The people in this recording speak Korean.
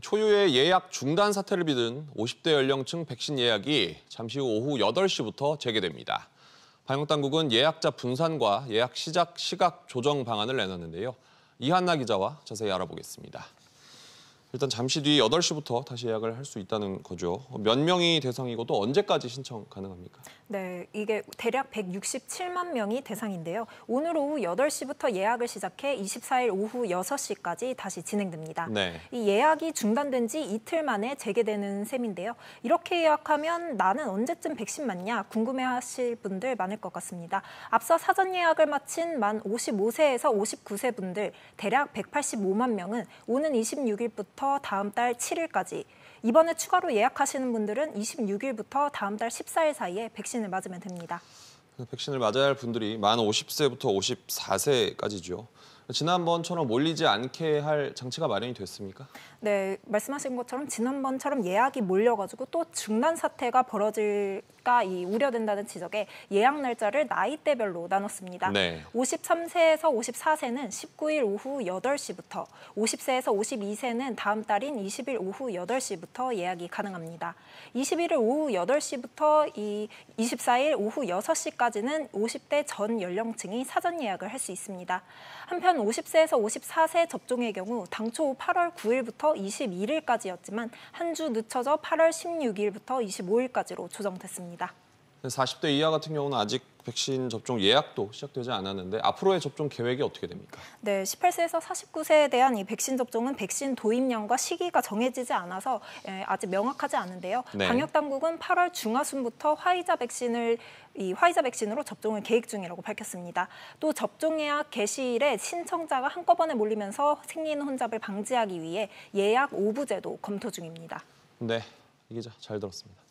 초유의 예약 중단 사태를 빚은 50대 연령층 백신 예약이 잠시 후 오후 8시부터 재개됩니다. 방역당국은 예약자 분산과 예약 시작 시각 조정 방안을 내놨는데요. 이한나 기자와 자세히 알아보겠습니다. 일단 잠시 뒤 8시부터 다시 예약을 할 수 있다는 거죠. 몇 명이 대상이고 또 언제까지 신청 가능합니까? 네, 이게 대략 167만 명이 대상인데요. 오늘 오후 8시부터 예약을 시작해 24일 오후 6시까지 다시 진행됩니다. 네. 이 예약이 중단된 지 이틀 만에 재개되는 셈인데요. 이렇게 예약하면 나는 언제쯤 백신 맞냐 궁금해하실 분들 많을 것 같습니다. 앞서 사전 예약을 마친 만 55세에서 59세 분들 대략 185만 명은 오는 26일부터 26일부터 다음 달 7일까지 이번에 추가로 예약하시는 분들은 26일부터 다음 달 14일 사이에 백신을 맞으면 됩니다. 그 백신을 맞아야 할 분들이 만 50세부터 54세까지죠. 지난번처럼 몰리지 않게 할 장치가 마련이 됐습니까? 네, 말씀하신 것처럼 지난번처럼 예약이 몰려가지고 또 중단 사태가 벌어질까 이 우려된다는 지적에 예약 날짜를 나이대별로 나눴습니다. 네. 53세에서 54세는 19일 오후 8시부터, 50세에서 52세는 다음 달인 20일 오후 8시부터 예약이 가능합니다. 21일 오후 8시부터 이 24일 오후 6시까지는 50대 전 연령층이 사전 예약을 할 수 있습니다. 한편 50세에서 54세 접종의 경우 당초 8월 9일부터 21일까지였지만 한 주 늦춰져 8월 16일부터 25일까지로 조정됐습니다. 40대 이하 같은 경우는 아직 백신 접종 예약도 시작되지 않았는데 앞으로의 접종 계획이 어떻게 됩니까? 네, 18세에서 49세에 대한 이 백신 접종은 백신 도입량과 시기가 정해지지 않아서 예, 아직 명확하지 않은데요. 네. 방역 당국은 8월 중하순부터 화이자 백신을 이 화이자 백신으로 접종을 계획 중이라고 밝혔습니다. 또 접종 예약 개시일에 신청자가 한꺼번에 몰리면서 생리는 혼잡을 방지하기 위해 예약 오부제도 검토 중입니다. 네, 이게잘 들었습니다.